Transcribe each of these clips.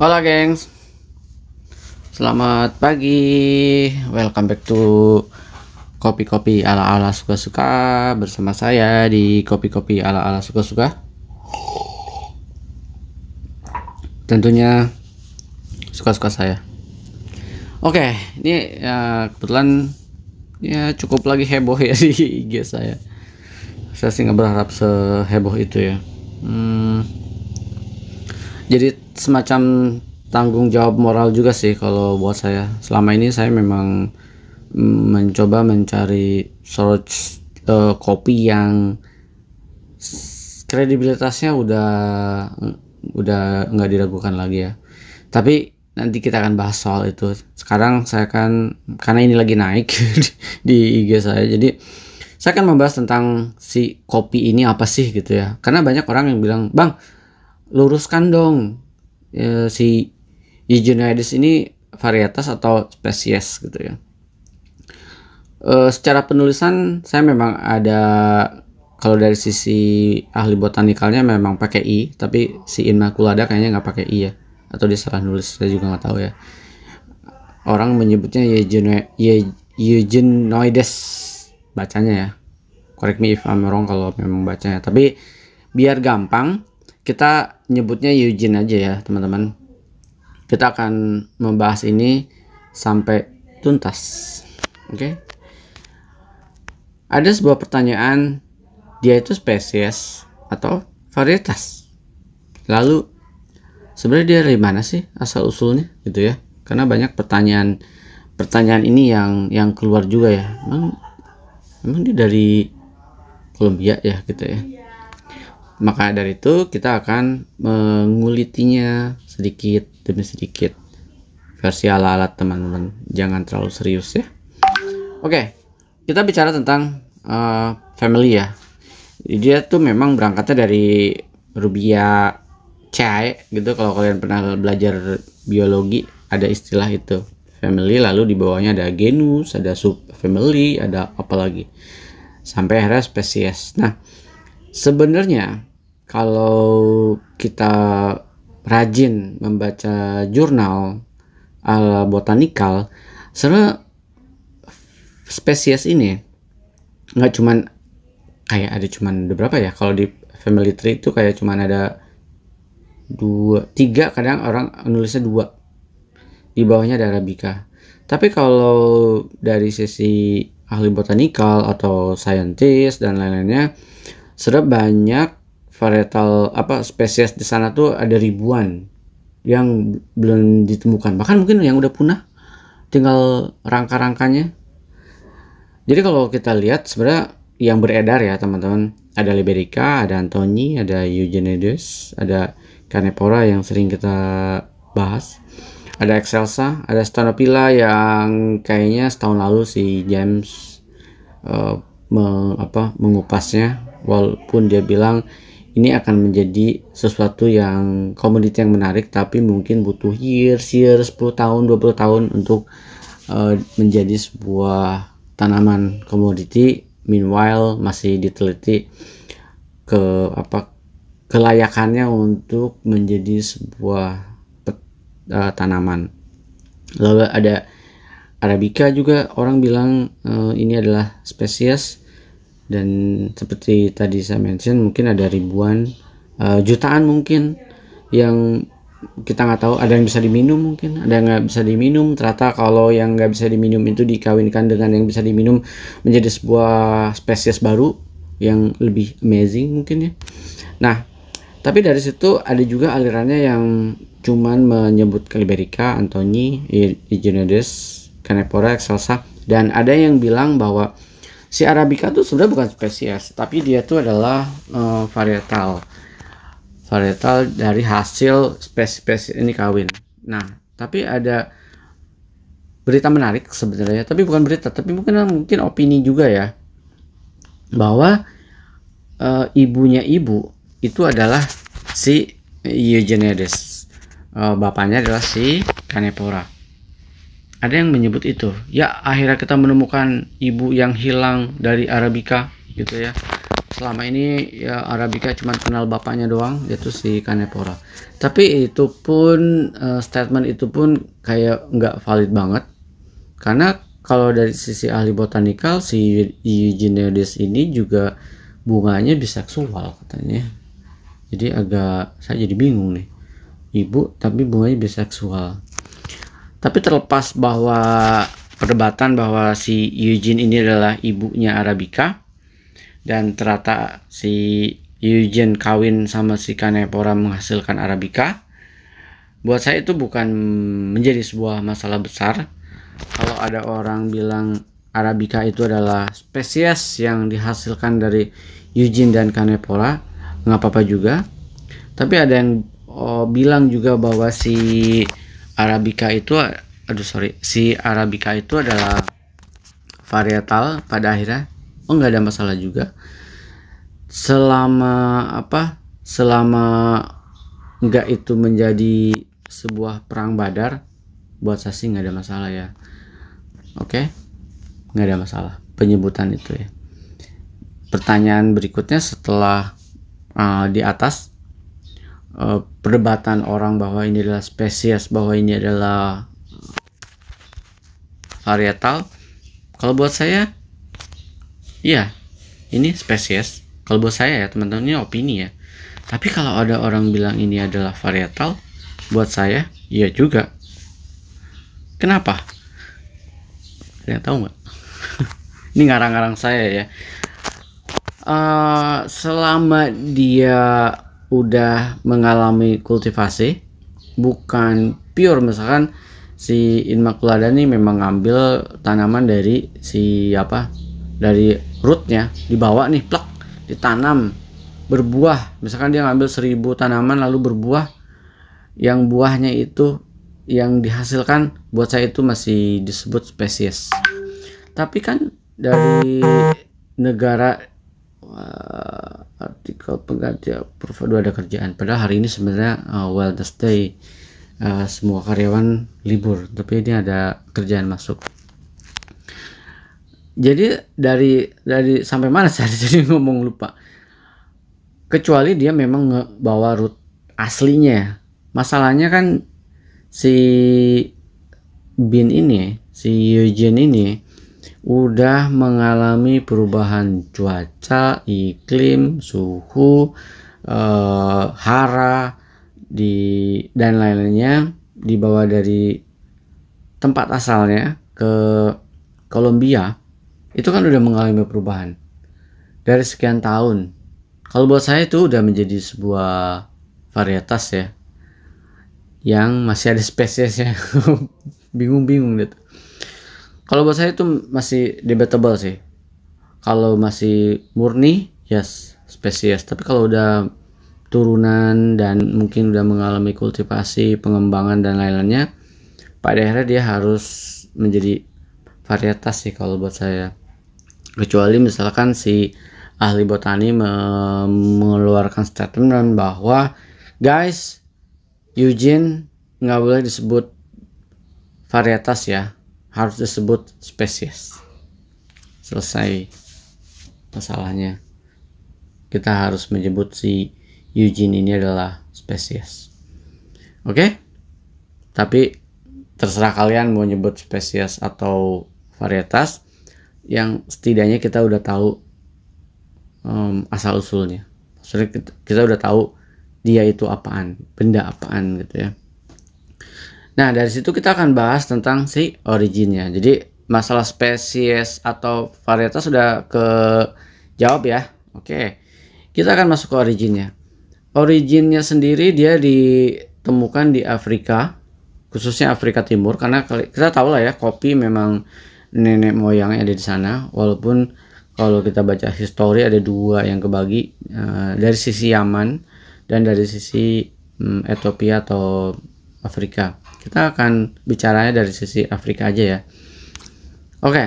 Halo gengs Selamat pagi Welcome back to Kopi-kopi ala-ala suka-suka Bersama saya di Kopi-kopi ala-ala suka-suka Tentunya Suka-suka saya Oke ini ya, kebetulan Ya cukup lagi heboh ya di IG saya Saya sih gak berharap seheboh itu ya hmm, Jadi semacam tanggung jawab moral juga sih kalau buat saya. Selama ini saya memang mm, mencoba mencari search uh, kopi yang kredibilitasnya udah mm, udah nggak diragukan lagi ya. Tapi nanti kita akan bahas soal itu. Sekarang saya akan karena ini lagi naik di IG saya. Jadi saya akan membahas tentang si kopi ini apa sih gitu ya. Karena banyak orang yang bilang, "Bang, luruskan dong Ya, si Eugenides ini varietas atau spesies gitu ya. E, secara penulisan saya memang ada kalau dari sisi ahli botanikalnya memang pakai i, tapi si Inmaculada kayaknya nggak pakai i ya, atau dia salah nulis, saya juga nggak tahu ya. Orang menyebutnya Eugenoides bacanya ya. Correct me if I'm wrong kalau memang bacanya. Tapi biar gampang, kita nyebutnya Eugene aja ya teman-teman kita akan membahas ini sampai tuntas oke okay? ada sebuah pertanyaan dia itu spesies atau varietas lalu sebenarnya dia dari mana sih asal usulnya gitu ya karena banyak pertanyaan pertanyaan ini yang yang keluar juga ya emang emang dia dari Kolombia ya gitu ya maka dari itu kita akan mengulitinya sedikit demi sedikit. Versi ala-ala teman-teman, jangan terlalu serius ya. Oke, kita bicara tentang uh, family ya. Dia tuh memang berangkatnya dari rubia cai gitu kalau kalian pernah belajar biologi ada istilah itu family lalu di bawahnya ada genus, ada sub family, ada apa lagi. Sampai akhirnya spesies. Nah, sebenarnya kalau kita rajin membaca jurnal ala botanikal, sebenarnya spesies ini nggak cuman kayak ada cuman ada berapa ya? Kalau di family tree itu kayak cuman ada dua, tiga kadang orang nulisnya dua. Di bawahnya ada Arabica. Tapi kalau dari sisi ahli botanikal atau scientist dan lain-lainnya, sudah banyak varietal apa spesies di sana tuh ada ribuan yang belum ditemukan bahkan mungkin yang udah punah tinggal rangka-rangkanya jadi kalau kita lihat sebenarnya yang beredar ya teman-teman ada Liberica, ada Antoni, ada Eugenides, ada Canepora yang sering kita bahas ada Excelsa, ada Stanopila yang kayaknya setahun lalu si James uh, me, apa, mengupasnya walaupun dia bilang ini akan menjadi sesuatu yang komoditi yang menarik tapi mungkin butuh years years 10 tahun 20 tahun untuk uh, menjadi sebuah tanaman komoditi meanwhile masih diteliti ke apa kelayakannya untuk menjadi sebuah pet, uh, tanaman lalu ada arabica juga orang bilang uh, ini adalah spesies dan seperti tadi saya mention mungkin ada ribuan uh, jutaan mungkin yang kita nggak tahu ada yang bisa diminum mungkin ada yang nggak bisa diminum ternyata kalau yang nggak bisa diminum itu dikawinkan dengan yang bisa diminum menjadi sebuah spesies baru yang lebih amazing mungkin ya nah tapi dari situ ada juga alirannya yang cuman menyebut Kaliberica, Antoni, Igenodes, Canepora, Excelsa dan ada yang bilang bahwa si arabica itu sebenarnya bukan spesies tapi dia itu adalah uh, varietal varietal dari hasil spesies ini kawin nah tapi ada berita menarik sebenarnya tapi bukan berita tapi mungkin mungkin opini juga ya bahwa uh, ibunya ibu itu adalah si Eugenides uh, eh, bapaknya adalah si Canepora ada yang menyebut itu. Ya, akhirnya kita menemukan ibu yang hilang dari Arabica gitu ya. Selama ini ya Arabica cuma kenal bapaknya doang yaitu si Kanepora. Tapi itu pun uh, statement itu pun kayak nggak valid banget. Karena kalau dari sisi ahli botanikal si Eugenides ini juga bunganya biseksual katanya jadi agak saya jadi bingung nih ibu tapi bunganya biseksual tapi terlepas bahwa perdebatan bahwa si Eugene ini adalah ibunya Arabica dan ternyata si Eugene kawin sama si Kanepora menghasilkan Arabica. Buat saya itu bukan menjadi sebuah masalah besar kalau ada orang bilang Arabica itu adalah spesies yang dihasilkan dari Eugene dan Kanepora nggak apa-apa juga tapi ada yang oh, bilang juga bahwa si Arabica itu aduh sorry si Arabica itu adalah varietal pada akhirnya oh nggak ada masalah juga selama apa selama nggak itu menjadi sebuah perang badar buat sasi nggak ada masalah ya oke okay? nggak ada masalah penyebutan itu ya pertanyaan berikutnya setelah uh, di atas Eh, perdebatan orang bahwa ini adalah spesies, bahwa ini adalah eh, varietal. Kalau buat saya, iya, ini spesies. Kalau buat saya ya teman-teman ini opini ya. Tapi kalau ada orang bilang ini adalah varietal, buat saya iya juga. Kenapa? Kalian tahu nggak? ini ngarang-ngarang saya ya. Uh, selama dia udah mengalami kultivasi bukan pure misalkan si Inmaculada nih memang ngambil tanaman dari si apa dari rootnya dibawa nih plak ditanam berbuah misalkan dia ngambil seribu tanaman lalu berbuah yang buahnya itu yang dihasilkan buat saya itu masih disebut spesies tapi kan dari negara eh, artikel proof perlu ada kerjaan padahal hari ini sebenarnya uh, wellness day uh, semua karyawan libur tapi ini ada kerjaan masuk jadi dari dari sampai mana saya jadi ngomong lupa kecuali dia memang bawa root aslinya masalahnya kan si Bin ini si Eugene ini udah mengalami perubahan cuaca, iklim, suhu, eh, hara di dan lain-lainnya dibawa dari tempat asalnya ke Kolombia itu kan udah mengalami perubahan dari sekian tahun. Kalau buat saya itu udah menjadi sebuah varietas ya yang masih ada spesiesnya bingung-bingung gitu. Kalau buat saya itu masih debatable sih. Kalau masih murni, yes, spesies. Tapi kalau udah turunan dan mungkin udah mengalami kultivasi, pengembangan dan lain-lainnya, pada akhirnya dia harus menjadi varietas sih kalau buat saya. Kecuali misalkan si ahli botani mengeluarkan statement bahwa guys, Eugene nggak boleh disebut varietas ya harus disebut spesies selesai masalahnya kita harus menyebut si Eugene ini adalah spesies oke okay? tapi terserah kalian mau nyebut spesies atau varietas yang setidaknya kita udah tahu um, asal usulnya maksudnya kita, kita udah tahu dia itu apaan benda apaan gitu ya Nah, dari situ kita akan bahas tentang si originnya. Jadi, masalah spesies atau varietas sudah ke jawab ya. Oke. Kita akan masuk ke originnya. Originnya sendiri dia ditemukan di Afrika, khususnya Afrika Timur karena kita tahu lah ya kopi memang nenek moyangnya ada di sana walaupun kalau kita baca histori ada dua yang kebagi eh, dari sisi Yaman dan dari sisi um, Ethiopia atau Afrika. Kita akan bicaranya dari sisi Afrika aja ya. Oke. Okay.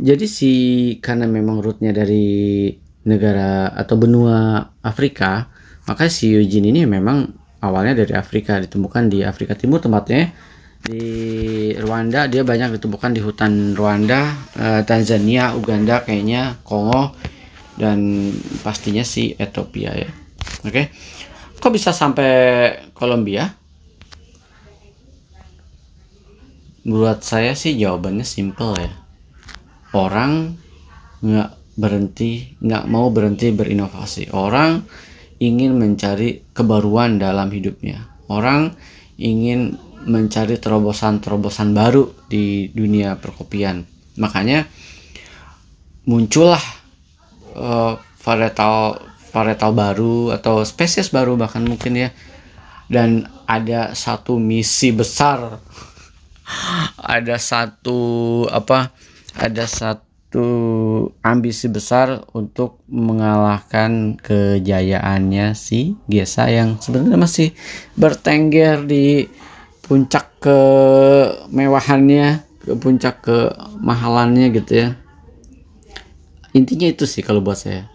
Jadi si karena memang rootnya dari negara atau benua Afrika, maka si Eugene ini memang awalnya dari Afrika ditemukan di Afrika Timur tempatnya di Rwanda dia banyak ditemukan di hutan Rwanda, eh, Tanzania, Uganda kayaknya Kongo dan pastinya si Ethiopia ya. Oke. Okay. Kok bisa sampai Kolombia? buat saya sih jawabannya simple ya orang nggak berhenti nggak mau berhenti berinovasi orang ingin mencari kebaruan dalam hidupnya orang ingin mencari terobosan-terobosan baru di dunia perkopian makanya muncullah uh, varietal varietal baru atau spesies baru bahkan mungkin ya dan ada satu misi besar ada satu apa ada satu ambisi besar untuk mengalahkan kejayaannya si Gesa yang sebenarnya masih bertengger di puncak kemewahannya ke puncak kemahalannya gitu ya intinya itu sih kalau buat saya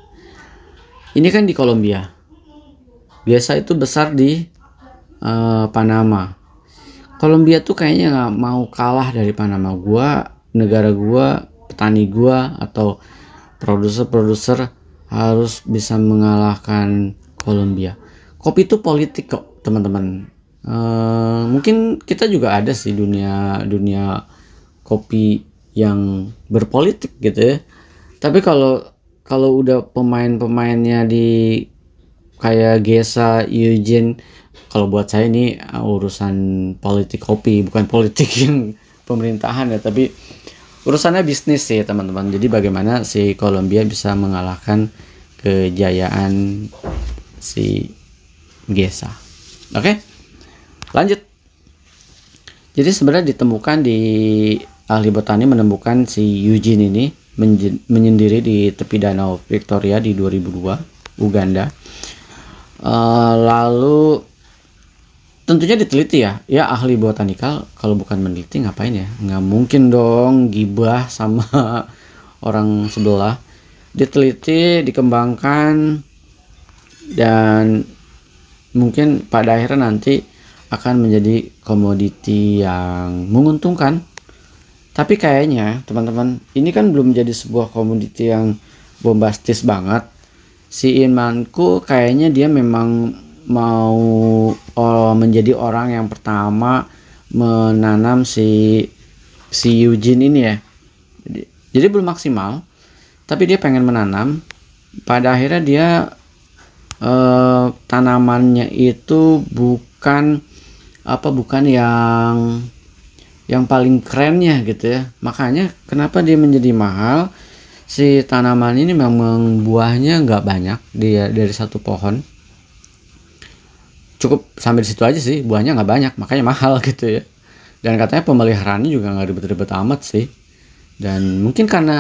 ini kan di Kolombia biasa itu besar di uh, Panama Kolombia tuh kayaknya nggak mau kalah dari Panama gua negara gua petani gua atau produser-produser harus bisa mengalahkan Kolombia kopi itu politik kok teman-teman uh, mungkin kita juga ada sih dunia dunia kopi yang berpolitik gitu ya tapi kalau kalau udah pemain-pemainnya di kayak Gesa, Eugene kalau buat saya ini uh, urusan politik kopi bukan politik yang pemerintahan ya tapi urusannya bisnis sih teman-teman jadi bagaimana si Kolombia bisa mengalahkan kejayaan si Gesa oke lanjut jadi sebenarnya ditemukan di ahli botani menemukan si Eugene ini menyendiri di tepi danau Victoria di 2002 Uganda Eh, lalu tentunya diteliti ya ya ahli botanikal kalau bukan meneliti ngapain ya nggak mungkin dong gibah sama orang sebelah diteliti dikembangkan dan mungkin pada akhirnya nanti akan menjadi komoditi yang menguntungkan tapi kayaknya teman-teman ini kan belum menjadi sebuah komoditi yang bombastis banget si Imanku kayaknya dia memang mau oh, menjadi orang yang pertama menanam si si Eugene ini ya. Jadi, jadi belum maksimal, tapi dia pengen menanam. Pada akhirnya dia eh, tanamannya itu bukan apa bukan yang yang paling kerennya gitu ya. Makanya kenapa dia menjadi mahal? si tanaman ini memang buahnya nggak banyak dia dari satu pohon cukup sampai di situ aja sih buahnya nggak banyak makanya mahal gitu ya dan katanya pemeliharaannya juga nggak ribet-ribet amat sih dan mungkin karena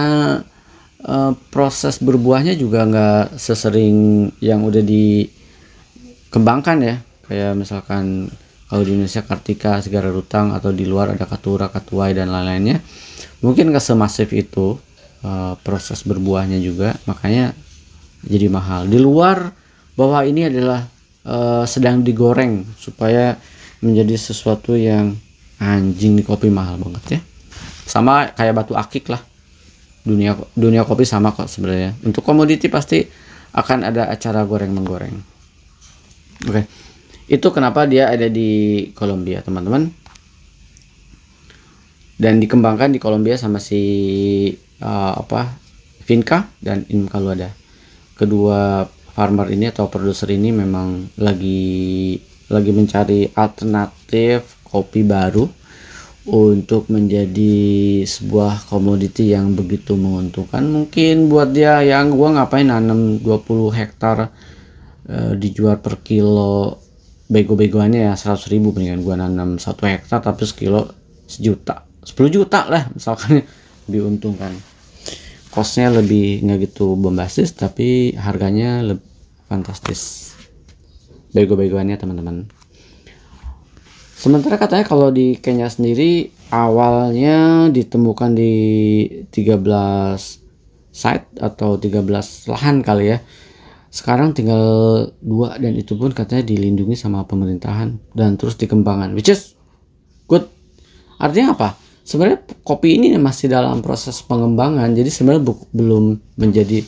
uh, proses berbuahnya juga nggak sesering yang udah dikembangkan ya kayak misalkan kalau di Indonesia Kartika, Segara Rutang atau di luar ada Katura, Katuai dan lain-lainnya mungkin nggak semasif itu e, proses berbuahnya juga makanya jadi mahal di luar bahwa ini adalah e, sedang digoreng supaya menjadi sesuatu yang anjing di kopi mahal banget ya sama kayak batu akik lah dunia dunia kopi sama kok sebenarnya untuk komoditi pasti akan ada acara goreng menggoreng oke okay. itu kenapa dia ada di Kolombia teman-teman dan dikembangkan di Kolombia sama si uh, apa Vinca dan Inka Luada. Kedua farmer ini atau produser ini memang lagi lagi mencari alternatif kopi baru untuk menjadi sebuah komoditi yang begitu menguntungkan mungkin buat dia yang gua ngapain nanam 20 hektar e, dijual per kilo bego-begoannya ya 100 ribu mendingan gua nanam satu hektar tapi sekilo sejuta 10 juta lah misalkan diuntungkan costnya lebih nggak gitu bombastis tapi harganya lebih fantastis bego-begoannya teman-teman sementara katanya kalau di Kenya sendiri awalnya ditemukan di 13 site atau 13 lahan kali ya sekarang tinggal dua dan itu pun katanya dilindungi sama pemerintahan dan terus dikembangkan which is good artinya apa sebenarnya kopi ini masih dalam proses pengembangan jadi sebenarnya belum menjadi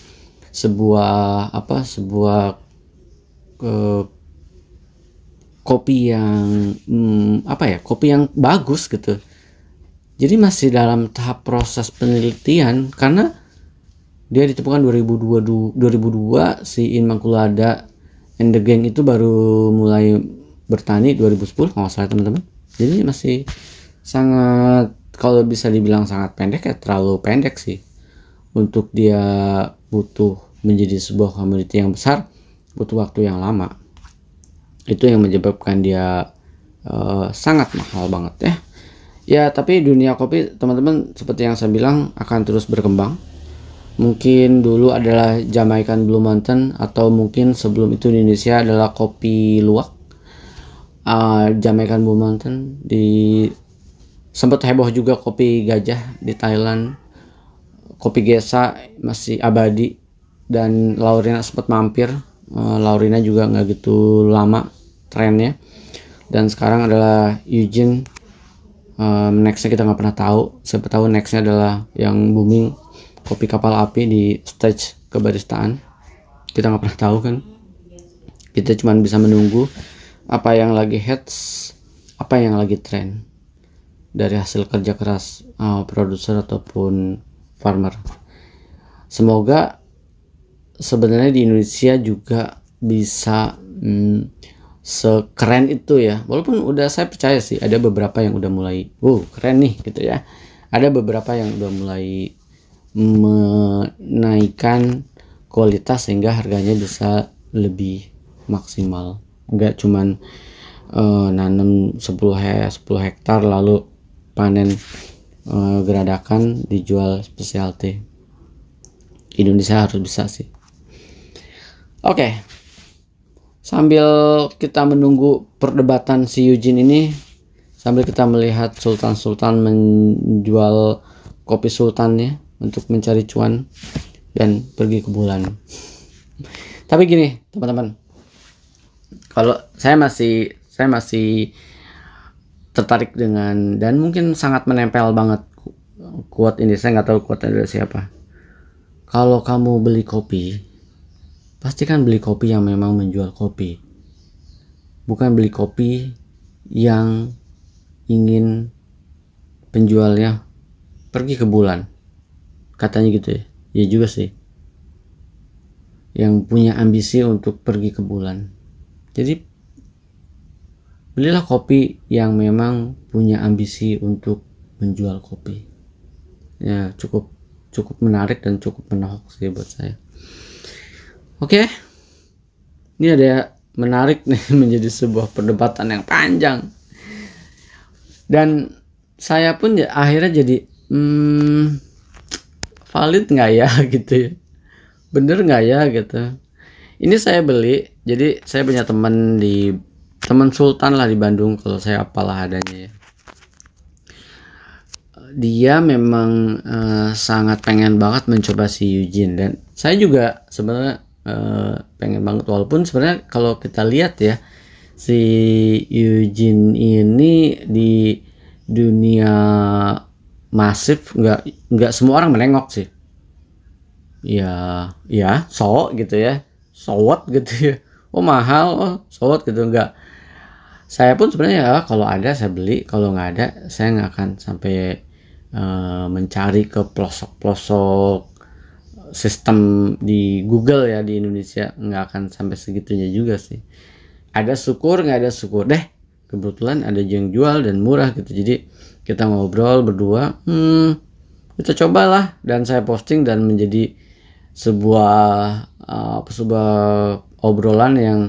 sebuah apa sebuah eh, kopi yang hmm, apa ya kopi yang bagus gitu jadi masih dalam tahap proses penelitian karena dia ditemukan 2002 2002 si Mangkulada and the Gang itu baru mulai bertani 2010 kalau nggak salah teman-teman jadi masih sangat kalau bisa dibilang sangat pendek ya terlalu pendek sih untuk dia butuh menjadi sebuah community yang besar butuh waktu yang lama itu yang menyebabkan dia uh, sangat mahal banget ya ya tapi dunia kopi teman-teman seperti yang saya bilang akan terus berkembang mungkin dulu adalah Jamaican Blue Mountain atau mungkin sebelum itu di Indonesia adalah kopi luwak uh, ah, Jamaican Blue Mountain di sempat heboh juga kopi gajah di Thailand kopi gesa masih abadi dan Laurina sempat mampir eh, Laurina juga nggak gitu lama trennya dan sekarang adalah Eugene um, nextnya kita nggak pernah tahu siapa tahu nextnya adalah yang booming kopi kapal api di stage kebaristaan kita nggak pernah tahu kan kita cuma bisa menunggu apa yang lagi heads apa yang lagi tren dari hasil kerja keras uh, produser ataupun farmer. Semoga sebenarnya di Indonesia juga bisa mm, sekeren itu ya. Walaupun udah saya percaya sih ada beberapa yang udah mulai, wow keren nih gitu ya. Ada beberapa yang udah mulai menaikkan kualitas sehingga harganya bisa lebih maksimal. Enggak cuman uh, nanam 10 he 10 hektar lalu panen e, geradakan dijual specialty Indonesia harus bisa sih oke okay. sambil kita menunggu perdebatan si Eugene ini sambil kita melihat sultan-sultan menjual kopi sultannya untuk mencari cuan dan pergi ke bulan tapi gini teman-teman kalau saya masih saya masih tertarik dengan dan mungkin sangat menempel banget kuat ini saya nggak tahu kuatnya dari siapa kalau kamu beli kopi pastikan beli kopi yang memang menjual kopi bukan beli kopi yang ingin penjualnya pergi ke bulan katanya gitu ya ya juga sih yang punya ambisi untuk pergi ke bulan jadi Belilah kopi yang memang punya ambisi untuk menjual kopi. Ya, cukup cukup menarik dan cukup menohok sih buat saya. Oke. Okay. Ini ada menarik nih menjadi sebuah perdebatan yang panjang. Dan saya pun ya, akhirnya jadi hmm, valid nggak ya gitu ya. Bener nggak ya gitu. Ini saya beli, jadi saya punya teman di teman Sultan lah di Bandung kalau saya apalah adanya ya dia memang uh, sangat pengen banget mencoba si Eugene dan saya juga sebenarnya uh, pengen banget walaupun sebenarnya kalau kita lihat ya si Eugene ini di dunia masif nggak nggak semua orang menengok sih ya ya so gitu ya sowot gitu ya oh mahal oh sowot gitu nggak saya pun sebenarnya ya, kalau ada saya beli kalau nggak ada saya nggak akan sampai uh, mencari ke pelosok-pelosok sistem di Google ya di Indonesia nggak akan sampai segitunya juga sih ada syukur nggak ada syukur deh kebetulan ada yang jual dan murah gitu jadi kita ngobrol berdua hmm kita cobalah dan saya posting dan menjadi sebuah uh, sebuah obrolan yang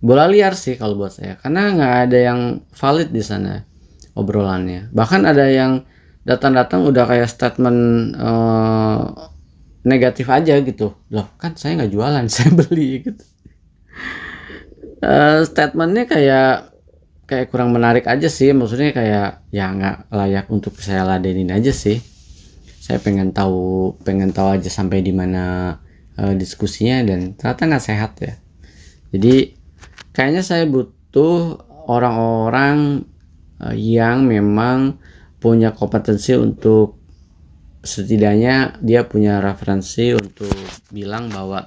bola liar sih kalau buat saya karena nggak ada yang valid di sana obrolannya bahkan ada yang datang-datang udah kayak statement uh, negatif aja gitu loh kan saya nggak jualan saya beli gitu uh, statementnya kayak kayak kurang menarik aja sih maksudnya kayak ya nggak layak untuk saya ladenin aja sih saya pengen tahu pengen tahu aja sampai di mana uh, diskusinya dan ternyata nggak sehat ya jadi kayaknya saya butuh orang-orang eh, yang memang punya kompetensi untuk setidaknya dia punya referensi untuk bilang bahwa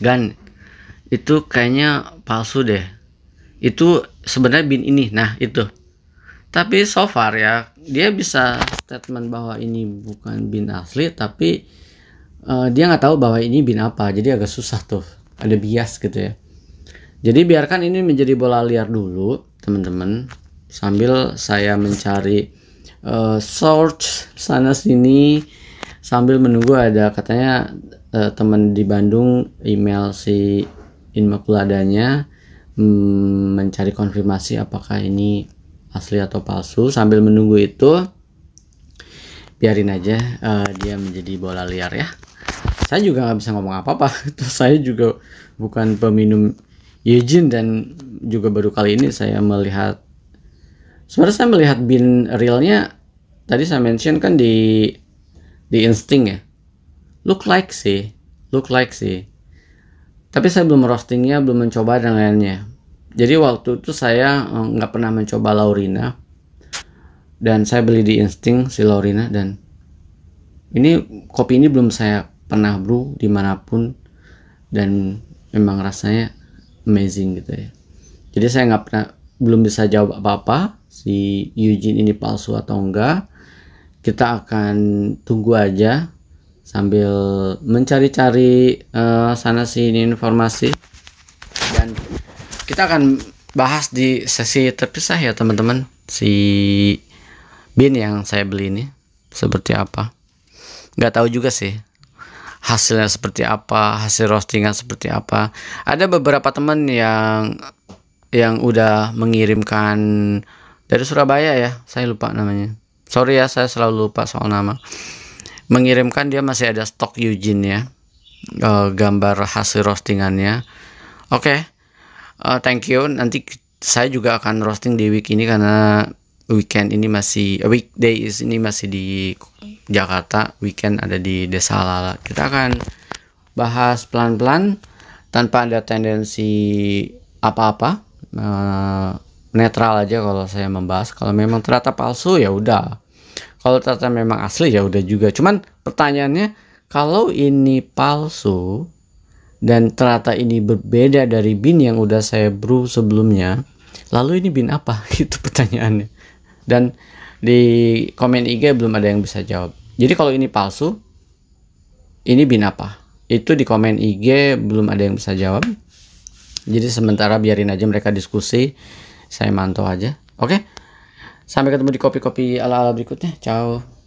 Gan itu kayaknya palsu deh itu sebenarnya bin ini nah itu tapi so far ya dia bisa statement bahwa ini bukan bin asli tapi uh, dia nggak tahu bahwa ini bin apa jadi agak susah tuh ada bias gitu ya jadi biarkan ini menjadi bola liar dulu, teman-teman. Sambil saya mencari uh, search sana sini sambil menunggu ada katanya uh, teman di Bandung email si Inmaculadanya mm, mencari konfirmasi apakah ini asli atau palsu sambil menunggu itu biarin aja uh, dia menjadi bola liar ya saya juga nggak bisa ngomong apa-apa saya juga bukan peminum Yejin dan juga baru kali ini saya melihat sebenarnya saya melihat bin realnya tadi saya mention kan di di insting ya look like sih look like sih tapi saya belum roastingnya belum mencoba dan lainnya jadi waktu itu saya eh, nggak pernah mencoba Laurina dan saya beli di insting si Laurina dan ini kopi ini belum saya pernah brew dimanapun dan memang rasanya amazing gitu ya jadi saya nggak pernah belum bisa jawab apa-apa si Eugene ini palsu atau enggak kita akan tunggu aja sambil mencari-cari uh, sana sini informasi dan kita akan bahas di sesi terpisah ya teman-teman si bin yang saya beli ini seperti apa nggak tahu juga sih hasilnya seperti apa, hasil roastingan seperti apa. Ada beberapa teman yang yang udah mengirimkan dari Surabaya ya, saya lupa namanya. Sorry ya, saya selalu lupa soal nama. Mengirimkan dia masih ada stok Eugene ya, uh, gambar hasil roastingannya. Oke, okay. uh, eh, thank you. Nanti saya juga akan roasting di week ini karena weekend ini masih eh, weekdays ini masih di Jakarta, weekend ada di Desa Lala. Kita akan bahas pelan-pelan tanpa ada tendensi apa-apa. uh, netral aja kalau saya membahas. Kalau memang ternyata palsu ya udah. Kalau ternyata memang asli ya udah juga. Cuman pertanyaannya kalau ini palsu dan ternyata ini berbeda dari bin yang udah saya brew sebelumnya, lalu ini bin apa? Itu pertanyaannya dan di komen IG belum ada yang bisa jawab. Jadi kalau ini palsu, ini bin apa? Itu di komen IG belum ada yang bisa jawab. Jadi sementara biarin aja mereka diskusi, saya mantau aja. Oke. Sampai ketemu di kopi-kopi ala-ala berikutnya. Ciao.